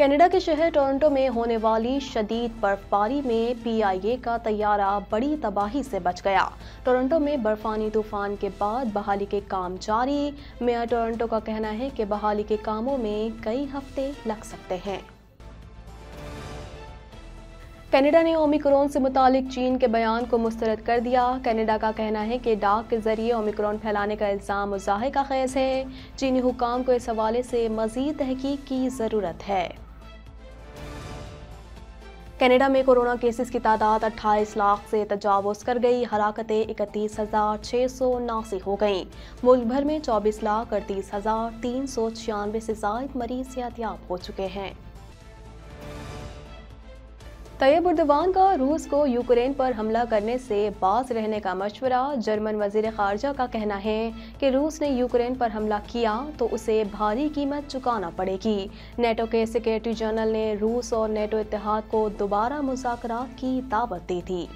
Canada के शहर Toronto में होने वाली शदीद बर्फबारी में पीआईए का तैयारा बड़ी तबाही से बच गया टोरंटो में बर्फानी तूफान के बाद बहाली के काम जारी मेयर टोरंटो का कहना है कि बहाली के कामों में कई हफ्ते लग सकते हैं कनाडा ने ओमिक्रॉन से मुतालिक चीन के बयान को मुस्तरद कर दिया कनाडा का कहना है कि डाक के जरिए ओमिक्रॉन फैलाने का इल्ज़ाम मुजाहे का खैज है चीनी हुकाम को इस हवाले से मज़ीद तहकीक की ज़रूरत है कनाडा में कोरोना केसेस की तादाद 28 लाख से तजावज़ कर गई हराकतें इकतीस हज़ार छः सौ उनासी हो गईं मुल्क भर में 24 लाख अड़तीस हज़ार तीन सौ छियानवे से जायद मरीज सेहतियाब हो चुके हैं तैयब उर्दवान का रूस को यूक्रेन पर हमला करने से बास रहने का मशवरा जर्मन वजीर खारजा का कहना है कि रूस ने यूक्रेन पर हमला किया तो उसे भारी कीमत चुकाना पड़ेगी नेटो के सेक्रेटरी जनरल ने रूस और नेटो इतिहाद को दोबारा मुजाकर की दावत दी थी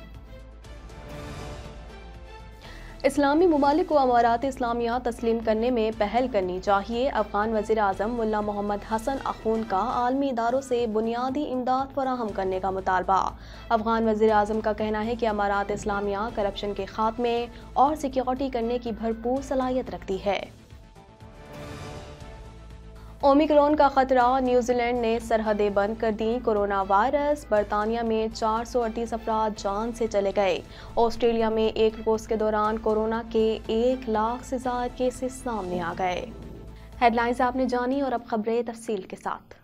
इस्लामी ममालिक को अमारात इस्लामिया तस्लीम करने में पहल करनी चाहिए अफगान वजी अजम मुला मोहम्मद हसन अखून का आलमी इदारों से बुनियादी इमदाद फराहम करने का मुतालबा अफगान वजी अजम का कहना है कि अमारात इस्लामिया करप्शन के खात्मे और सिक्योरिटी करने की भरपूर सलाहियत रखती है ओमिक्रोन का खतरा न्यूजीलैंड ने सरहदें बंद कर दी कोरोना वायरस बरतानिया में चार सौ अड़तीस अफराद जान से चले गए ऑस्ट्रेलिया में एक रोज के दौरान कोरोना के एक लाख से ज्यादा केसेस सामने आ गए हेडलाइंस आपने जानी और अब खबरें तफसील के साथ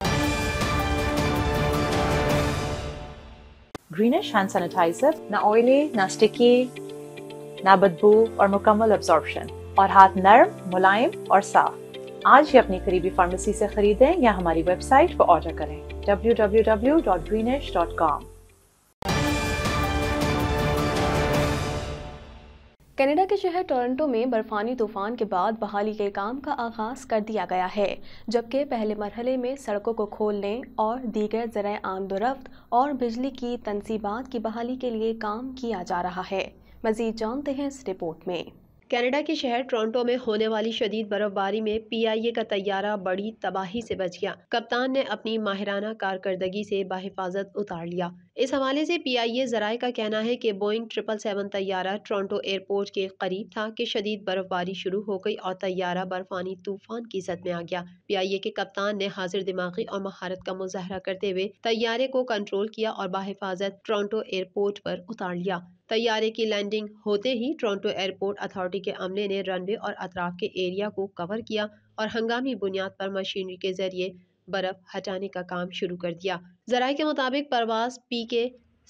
ग्रीनिश हैंड सैनिटाइजर ना ऑयली ना स्टिकी ना बदबू और मुकम्मल एब्जॉर्प्शन और हाथ नर्म मुलायम और साफ आज ही अपनी करीबी फार्मेसी से खरीदें या हमारी वेबसाइट पर ऑर्डर करें www.greenish.com कनाडा के शहर टोरंटो में बर्फानी तूफान के बाद बहाली के काम का आगाज कर दिया गया है जबकि पहले मरहले में सड़कों को खोलने और दीगर ज़रा आमदोरफ्त और बिजली की तनसीबात की बहाली के लिए काम किया जा रहा है मजीद जानते हैं इस रिपोर्ट में कनाडा के शहर टोरंटो में होने वाली शदीद बर्फबारी में पीआईए का तैयारा बड़ी तबाही से बच गया कप्तान ने अपनी माहिराना कारकर्दगी से बाहिफाजत उतार लिया इस हवाले से पीआईए जराये का कहना है कि बोइंग ट्रिपल सेवन तैयारा टोरंटो एयरपोर्ट के करीब था कि शदीद बर्फबारी शुरू हो गई और तैयारा बर्फानी तूफान की जद में आ गया ए के कप्तान ने हाजिर दिमागी और महारत का मुजाहरा करते हुए तैयारे को कंट्रोल किया और बाहिफाजत टोरंटो एयरपोर्ट पर उतार लिया तैयारे की लैंडिंग होते ही टोरंटो एयरपोर्ट अथॉरिटी के अमले ने रनवे और अतराफ के एरिया को कवर किया और हंगामी बुनियाद पर मशीनरी के जरिए बर्फ हटाने का काम शुरू कर दिया जराये के मुताबिक परवास P K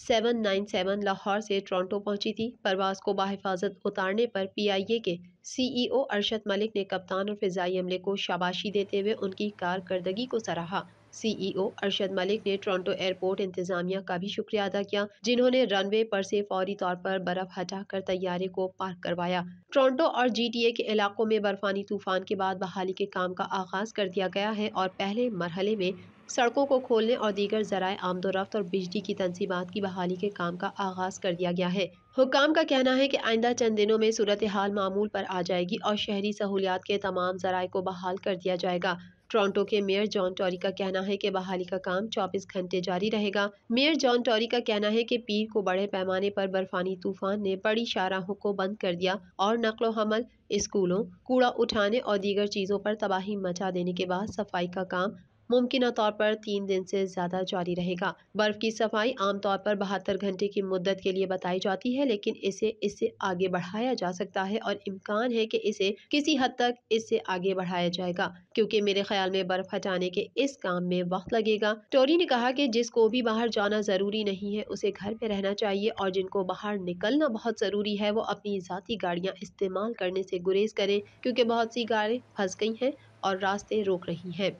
seven nine seven Lahore से टोरंटो पहुंची थी परवास को बाहिफाजत उतारने पर पीआईए के सीईओ अरशद मलिक ने कप्तान और फिजाई अमले को शाबाशी देते हुए उनकी कारकर्दगी को सराहा सीईओ e अरशद मलिक ने टोरंटो एयरपोर्ट इंतजामिया का भी शुक्रिया अदा किया जिन्होंने रनवे पर से फौरी तौर पर बर्फ हटाकर तैयारे को पार्क करवाया टोरंटो और जीटीए के इलाकों में बर्फानी तूफान के बाद बहाली के काम का आगाज कर दिया गया है और पहले मरहले में सड़कों को खोलने और दीगर जराए आमदोरफ्त और बिजली की तनसीबात की बहाली के काम का आगाज कर दिया गया है हुकाम का कहना है कि आइंदा चंद दिनों में सूरत हाल मामूल पर आ जाएगी और शहरी सहूलियात के तमाम जराए को बहाल कर दिया जाएगा टोरंटो के मेयर जॉन टॉरी का कहना है कि बहाली का काम 24 घंटे जारी रहेगा मेयर जॉन टॉरी का कहना है कि पीर को बड़े पैमाने पर बर्फानी तूफान ने बड़ी शाहराहों को बंद कर दिया और नकलो हमल स्कूलों कूड़ा उठाने और दीगर चीज़ों पर तबाही मचा देने के बाद सफाई का काम मुमकिन तौर पर तीन दिन से ज्यादा जारी रहेगा बर्फ की सफाई आमतौर पर बहत्तर घंटे की मुद्दत के लिए बताई जाती है लेकिन इसे इससे आगे बढ़ाया जा सकता है और इम्कान है कि इसे किसी हद तक इससे आगे बढ़ाया जाएगा क्योंकि मेरे ख्याल में बर्फ हटाने के इस काम में वक्त लगेगा टोरी ने कहा कि जिसको भी बाहर जाना जरूरी नहीं है उसे घर में रहना चाहिए और जिनको बाहर निकलना बहुत जरूरी है वो अपनी जाती गाड़ियाँ इस्तेमाल करने से गुरेज करें क्योंकि बहुत सी गाड़ी फंस गई हैं और रास्ते रोक रही हैं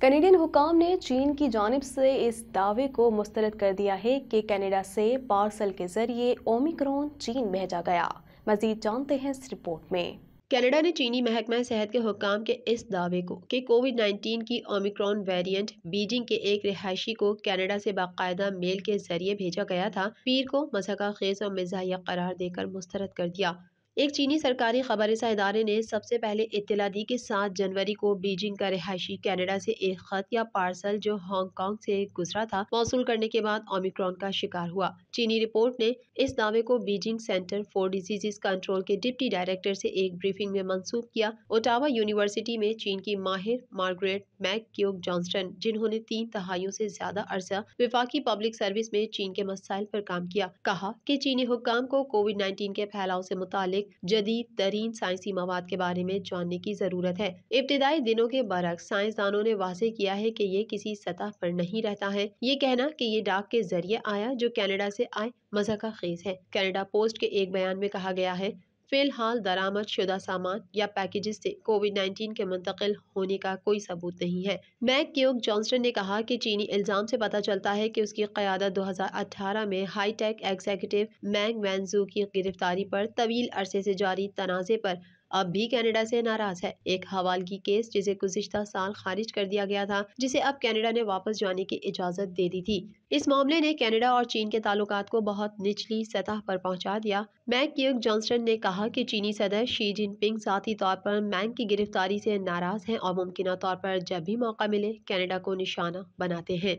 कनेडियन हुकाम ने चीन की जानब से इस दावे को मुस्तरद कर दिया है कि कनाडा से पार्सल के जरिए ओमिक्रॉन चीन भेजा गया मजीद जानते हैं इस रिपोर्ट में कनाडा ने चीनी महकमा सेहत के हुकाम के इस दावे को कि कोविड 19 की ओमिक्रॉन वेरिएंट बीजिंग के एक रिहायशी को कनाडा से बाकायदा मेल के जरिए भेजा गया था पीर को मसका खेज और मिजाह करार देकर मुस्तरद कर दिया एक चीनी सरकारी खबर इदारे ने सबसे पहले इतला दी कि सात जनवरी को बीजिंग का रिहायशी कैनेडा से एक खत या पार्सल जो हांगकांग से गुजरा था मौसू करने के बाद ओमिक्रॉन का शिकार हुआ चीनी रिपोर्ट ने इस दावे को Beijing centre for diseases control के डिप्टी डायरेक्टर से एक ब्रीफिंग में मंसूब किया ओटावा यूनिवर्सिटी में चीन की माहिर मार्गरेट मैक क्यूक जॉन्सटन जिन्होंने तीन दहाइयों से ज्यादा अरसा विफाकी पब्लिक सर्विस में चीन के मसाइल पर काम किया कहा कि चीनी हुकाम को कोविड 19 के फैलाव से मुतालिक जदीद तरीन साइंसी मवाद के बारे में जानने की ज़रूरत है इब्तदाई दिनों के बरक साइंसदानों ने वाजे किया है कि ये किसी सतह पर नहीं रहता है ये कहना की ये डाक के जरिए आया जो कैनेडा से आए मजा का खेज है कैनेडा पोस्ट के एक बयान में कहा गया है फिलहाल दरामद शुदा सामान या पैकेजेस से कोविड 19 के मुंतकिल होने का कोई सबूत नहीं है मैक क्योंग जॉनसन ने कहा कि चीनी इल्ज़ाम से पता चलता है कि उसकी क्यादत 2018 में high tech executive Meng Wanzhou की गिरफ्तारी पर तवील अरसे से जारी तनाज़े पर अब भी कनाडा से नाराज है एक हवालगी केस जिसे गुजशत साल खारिज कर दिया गया था जिसे अब कनाडा ने वापस जाने की इजाज़त दे दी थी इस मामले ने कनाडा और चीन के ताल्लुक को बहुत निचली सतह पर पहुंचा दिया मैक क्यूक जॉनसन ने कहा कि चीनी सदर शी जिनपिंग साथी तौर पर मैंग की गिरफ्तारी से नाराज हैं और मुमकिन तौर पर जब भी मौका मिले कनाडा को निशाना बनाते हैं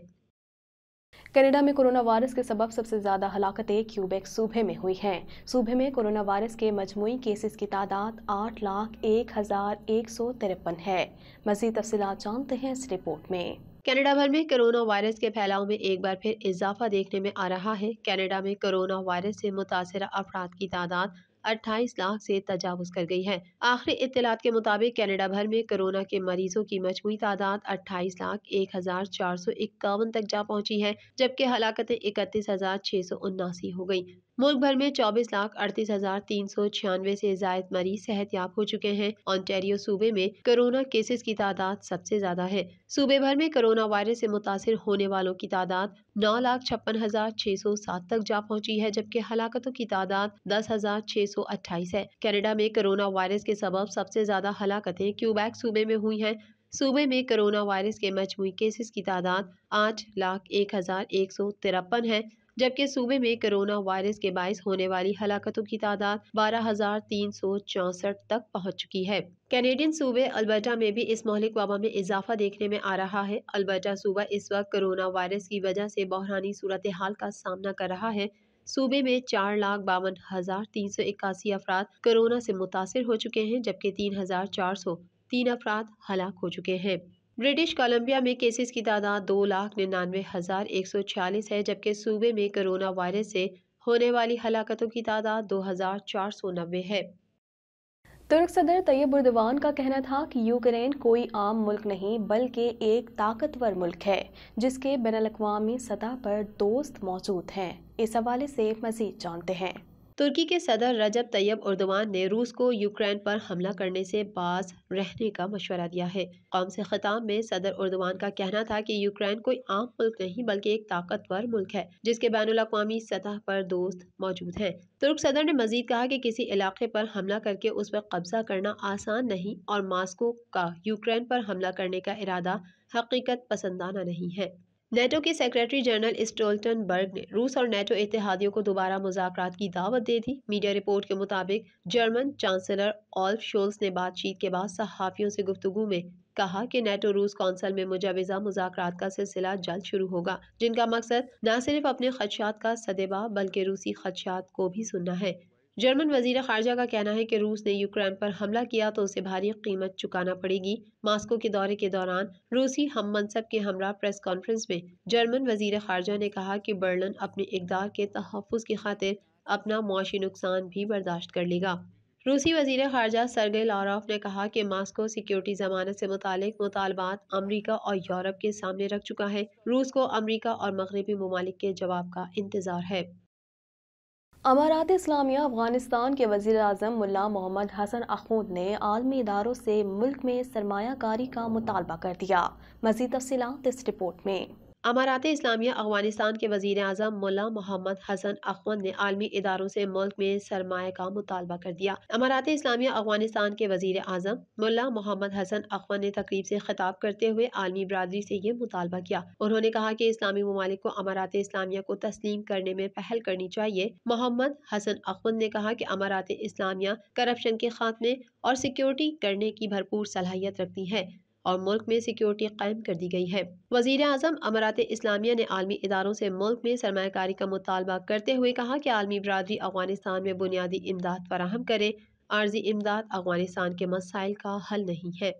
कनाडा में कोरोना वायरस के सबब सबसे ज़्यादा हलाकतें क्यूबेक सूबे में हुई हैं सूबे में कोरोना वायरस के मजमू केसेस की तादाद आठ लाख एक हज़ार एक सौ तिरपन है मजीद तफसी जानते हैं इस रिपोर्ट में कनाडा भर में कोरोना वायरस के फैलाव में एक बार फिर इजाफा देखने में आ रहा है कनाडा में कोरोना वायरस से मुतासर अफराद की तादाद अट्ठाईस लाख से तजावज़ कर गई है आखिरी इतलात के मुताबिक कैनेडा भर में कोरोना के मरीजों की मजमू तादाद अट्ठाईस लाख एक हज़ार चार सौ इक्यावन तक जा पहुँची है जबकि हलाकतें इकतीस हज़ार छह सौ उन्नासी हो गयी मुल्क भर में चौबीस लाख अड़तीस हजार तीन सौ छियानवे ऐसी जायद मरीज सेहत याब हो चुके हैं ऑनटेरियो सूबे में कोरोना केसेस की तादाद सबसे ज्यादा है सूबे भर में कोरोना वायरस से मुतासर होने वालों की तादाद नौ लाख छप्पन हजार छह सौ सात तक जा पहुंची है जबकि हलाकतों की तादाद दस हजार छह सौ अट्ठाईस है कनाडा में कोरोना वायरस के सबब सबसे ज्यादा हलाकतें क्यूबैक सूबे में हुई हैं सूबे में कोरोना वायरस के मजमू केसेस की तादाद आठ लाख एक हजार एक सौ तिरपन है जबकि सूबे में कोरोना वायरस के बायस होने वाली हलाकतों की तादाद बारह हजार तीन सौ चौसठ तक पहुँच चुकी है कैनेडियन सूबे अलबर्टा में भी इस मौलिक वबा में इजाफा देखने में आ रहा है अलबर्टा सूबा इस वक्त कोरोना वायरस की वजह से बहरानी सूरत हाल का सामना कर रहा है सूबे में चार लाख बावन हजार तीन सौ इक्यासी अफराद कोरोना से मुतासर हो चुके हैं जबकि तीन हजार चार सौ तीन अफराद हलाक हो चुके हैं ब्रिटिश कोलंबिया में केसेस की तादाद दो लाख निन्यानवे हज़ार एक सौ छियालीस है जबकि सूबे में कोरोना वायरस से होने वाली हलाकतों की तादाद दो हज़ार चार सौ नब्बे है तुर्क सदर तैयब उर्दवान का कहना था कि यूक्रेन कोई आम मुल्क नहीं बल्कि एक ताकतवर मुल्क है जिसके बैन अवी सतह पर दोस्त मौजूद हैं इस हवाले से मज़ीद जानते हैं तुर्की के सदर रजब तैयब उर्दवान ने रूस को यूक्रेन पर हमला करने से बाज रहने का मशवरा दिया है कौम से खिताब में सदर उर्दवान का कहना था कि यूक्रेन कोई आम मुल्क नहीं बल्कि एक ताकतवर मुल्क है जिसके बैन अवी सतह पर दोस्त मौजूद हैं तुर्क सदर ने मजीद कहा कि किसी इलाके पर हमला करके उस पर कब्जा करना आसान नहीं और मास्को का यूक्रेन पर हमला करने का इरादा हकीकत पसंदाना नहीं है नेटो के सेक्रेटरी जनरल स्टोल्टनबर्ग ने रूस और नेटो इतिहादियों को दोबारा मुजाकर की दावत दे दी मीडिया रिपोर्ट के मुताबिक जर्मन चांसलर ऑल्फ शोल्स ने बातचीत के बाद सहाफ़ियों से गुफ्तु में कहा कि नेटो रूस कौंसल में मुजवजा मुजाकर का सिलसिला जल्द शुरू होगा जिनका मकसद न सिर्फ अपने खदशात का सदेबा बल्कि रूसी खदशात को भी सुनना है जर्मन वजीर खारजा का कहना है कि रूस ने यूक्रेन पर हमला किया तो उसे भारी कीमत चुकाना पड़ेगी मास्को के दौरे के दौरान रूसी हम मनसब के हमरा प्रेस कॉन्फ्रेंस में जर्मन वजीर खारजा ने कहा कि बर्लन अपने इकदार के तहफ़ की खातिर अपना मुशी नुकसान भी बर्दाश्त कर लेगा रूसी वजीर खारजा सरगे लारॉफ ने कहा कि मास्को सिक्योरिटी जमानत से मुतक मुतालबात अमरीका और यूरोप के सामने रख चुका है रूस को अमरीका और मगरबी ममालिक के जवाब का इंतज़ार है अमारात इस्लामिया अफगानिस्तान के वज़ी अजम मुला मोहम्मद हसन अखूद ने आलमी इदारों से मुल्क में सरमाकारी का मुतालबा कर दिया मज़ीद तफसीत इस रिपोर्ट में अमारात इस्लामिया अफगानिस्तान के वजीर अजम मुला मोहम्मद हसन अखमद ने आलमी इदारों से मुल्क में सरमाए का मुतालबा कर दिया अमारात इस्लामिया अफगानिस्तान के वजीर अजम मुला मोहम्मद हसन अखमद ने तकरीब से खिताब करते हुए आलमी बरदरी से ये मुतालबा किया उन्होंने कहा कि इस्लामी ममालिक को अमारात इस्लामिया को तस्लीम करने में पहल करनी चाहिए मोहम्मद हसन अखमद ने कहा कि अमारात इस्लामिया करप्शन के खात्मे और सिक्योरिटी करने की भरपूर सलाहियत रखती है और मुल्क में सिक्योरिटी कायम कर दी गई है वजीर अजम अमारात इस्लामिया ने आलमी इदारों से मुल्क में सरमाकारी का मुतालबा करते हुए कहा कि आलमी बरदरी अफगानिस्तान में बुनियादी इमदाद फराहम करे आर्जी इमदाद अफगानिस्तान के मसाइल का हल नहीं है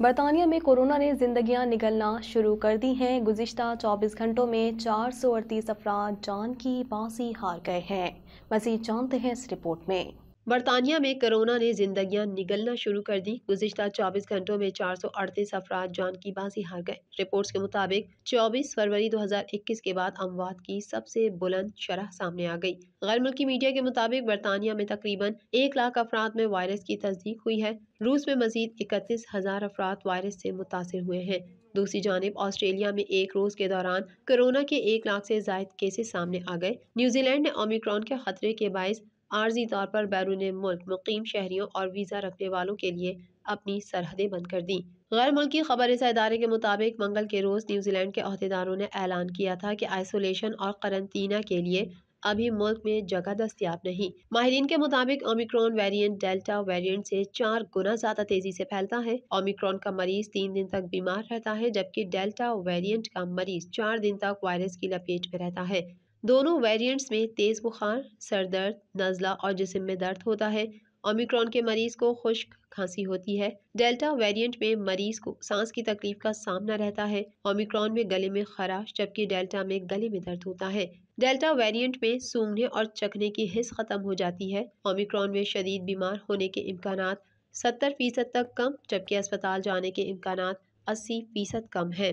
बरतानिया में कोरोना ने जिंदगियां निकलना शुरू कर दी हैं गुजशत 24 घंटों में चार सौ अड़तीस अफराद जान की बासी हार गए हैं मजीद जानते हैं इस रिपोर्ट में बरतानिया में कोरोना ने जिंदगियां निगलना शुरू कर दी गुजशत 24 घंटों में चार सौ अड़तीस अफराद जान की बाजी हार गए रिपोर्ट्स के मुताबिक 24 फरवरी 2021 के बाद अमवात की सबसे बुलंद शरह सामने आ गई गैर मुल्की मीडिया के मुताबिक बरतानिया में तकरीबन एक लाख अफराद में वायरस की तस्दीक हुई है रूस में मजीद इकतीस हजार अफराद वायरस से मुतासर हुए हैं दूसरी जानब ऑस्ट्रेलिया में एक रोज़ के दौरान कोरोना के एक लाख से जायद केसेस सामने आ गए न्यूजीलैंड ने ओमिक्रॉन के खतरे के बायस आर्जी तौर पर बैरून मुल्क मुकीम शहरीों और वीज़ा रखने वालों के लिए अपनी सरहदें बंद कर दी गैर मुल्की खबर इदारे के मुताबिक मंगल के रोज़ न्यूजीलैंड के अहदेदारों ने ऐलान किया था कि आइसोलेशन और करंतना के लिए अभी मुल्क में जगह दस्तियाब नहीं माहरीन के मुताबिक ओमिक्रॉन वेरिएंट डेल्टा वेरिएंट से चार गुना ज्यादा तेजी से फैलता है ओमिक्रॉन का मरीज तीन दिन तक बीमार रहता है जबकि डेल्टा वेरिएंट का मरीज चार दिन तक वायरस की लपेट में रहता है दोनों वेरिएंट्स में तेज़ बुखार सर दर्द नज़ला और जिसम में दर्द होता है ओमिक्रॉन के मरीज़ को खुश्क खांसी होती है डेल्टा वेरिएंट में मरीज को सांस की तकलीफ का सामना रहता है ओमिक्रॉन में गले में खराश जबकि डेल्टा में गले में दर्द होता है डेल्टा वेरिएंट में सूंघने और चखने की हिस्स ख़त्म हो जाती है ओमिक्रॉन में शदीद बीमार होने के इम्कान सत्तर फीसद तक कम जबकि अस्पताल जाने के इम्कान अस्सी फीसद कम हैं